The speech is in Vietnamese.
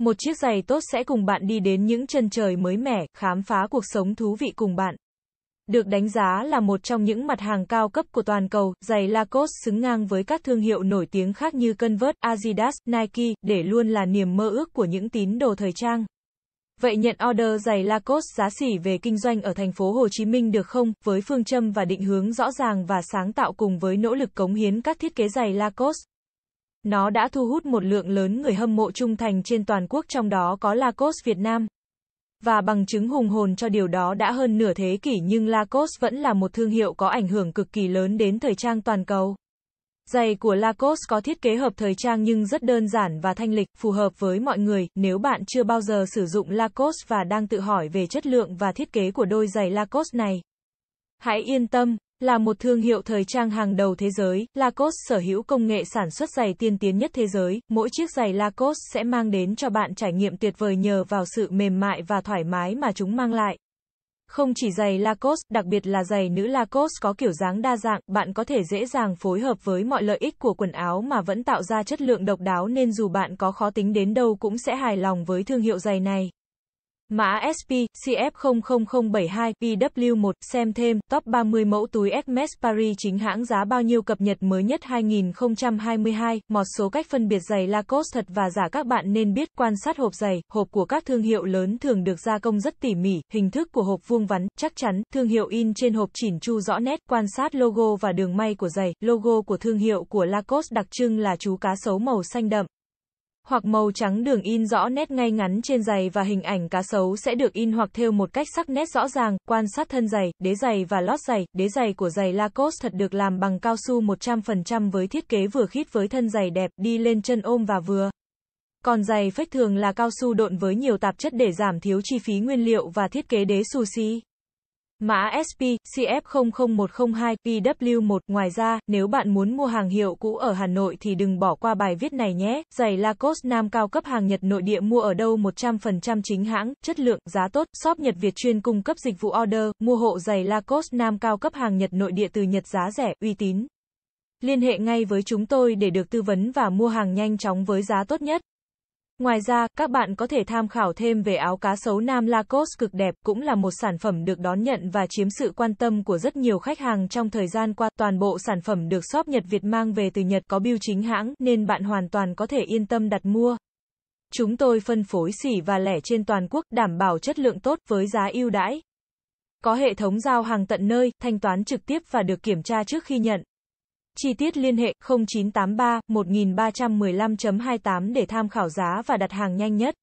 Một chiếc giày tốt sẽ cùng bạn đi đến những chân trời mới mẻ, khám phá cuộc sống thú vị cùng bạn. Được đánh giá là một trong những mặt hàng cao cấp của toàn cầu, giày Lacoste xứng ngang với các thương hiệu nổi tiếng khác như Converse, Adidas, Nike, để luôn là niềm mơ ước của những tín đồ thời trang. Vậy nhận order giày Lacoste giá sỉ về kinh doanh ở thành phố Hồ Chí Minh được không? Với phương châm và định hướng rõ ràng và sáng tạo cùng với nỗ lực cống hiến các thiết kế giày Lacoste nó đã thu hút một lượng lớn người hâm mộ trung thành trên toàn quốc trong đó có Lacoste Việt Nam. Và bằng chứng hùng hồn cho điều đó đã hơn nửa thế kỷ nhưng Lacoste vẫn là một thương hiệu có ảnh hưởng cực kỳ lớn đến thời trang toàn cầu. Giày của Lacoste có thiết kế hợp thời trang nhưng rất đơn giản và thanh lịch, phù hợp với mọi người. Nếu bạn chưa bao giờ sử dụng Lacoste và đang tự hỏi về chất lượng và thiết kế của đôi giày Lacoste này, hãy yên tâm, là một thương hiệu thời trang hàng đầu thế giới, Lacoste sở hữu công nghệ sản xuất giày tiên tiến nhất thế giới. Mỗi chiếc giày Lacoste sẽ mang đến cho bạn trải nghiệm tuyệt vời nhờ vào sự mềm mại và thoải mái mà chúng mang lại. Không chỉ giày Lacoste, đặc biệt là giày nữ Lacoste có kiểu dáng đa dạng, bạn có thể dễ dàng phối hợp với mọi lợi ích của quần áo mà vẫn tạo ra chất lượng độc đáo nên dù bạn có khó tính đến đâu cũng sẽ hài lòng với thương hiệu giày này. Mã SP, CF00072, pw 1 xem thêm, top 30 mẫu túi Hermes Paris chính hãng giá bao nhiêu cập nhật mới nhất 2022, một số cách phân biệt giày Lacoste thật và giả các bạn nên biết, quan sát hộp giày, hộp của các thương hiệu lớn thường được gia công rất tỉ mỉ, hình thức của hộp vuông vắn, chắc chắn, thương hiệu in trên hộp chỉn chu rõ nét, quan sát logo và đường may của giày, logo của thương hiệu của Lacoste đặc trưng là chú cá sấu màu xanh đậm hoặc màu trắng đường in rõ nét ngay ngắn trên giày và hình ảnh cá sấu sẽ được in hoặc thêu một cách sắc nét rõ ràng. Quan sát thân giày, đế giày và lót giày, đế giày của giày Lacoste thật được làm bằng cao su 100% với thiết kế vừa khít với thân giày đẹp, đi lên chân ôm và vừa. Còn giày phách thường là cao su độn với nhiều tạp chất để giảm thiếu chi phí nguyên liệu và thiết kế đế sushi. Mã SP, CF00102, PW1. Ngoài ra, nếu bạn muốn mua hàng hiệu cũ ở Hà Nội thì đừng bỏ qua bài viết này nhé. Giày Lacoste Nam cao cấp hàng Nhật nội địa mua ở đâu 100% chính hãng, chất lượng, giá tốt. Shop Nhật Việt chuyên cung cấp dịch vụ order, mua hộ giày Lacoste Nam cao cấp hàng Nhật nội địa từ Nhật giá rẻ, uy tín. Liên hệ ngay với chúng tôi để được tư vấn và mua hàng nhanh chóng với giá tốt nhất. Ngoài ra, các bạn có thể tham khảo thêm về áo cá sấu nam Lacoste cực đẹp cũng là một sản phẩm được đón nhận và chiếm sự quan tâm của rất nhiều khách hàng trong thời gian qua. Toàn bộ sản phẩm được shop Nhật Việt mang về từ Nhật có bưu chính hãng nên bạn hoàn toàn có thể yên tâm đặt mua. Chúng tôi phân phối xỉ và lẻ trên toàn quốc, đảm bảo chất lượng tốt với giá ưu đãi. Có hệ thống giao hàng tận nơi, thanh toán trực tiếp và được kiểm tra trước khi nhận. Chi tiết liên hệ 0983 1315.28 để tham khảo giá và đặt hàng nhanh nhất.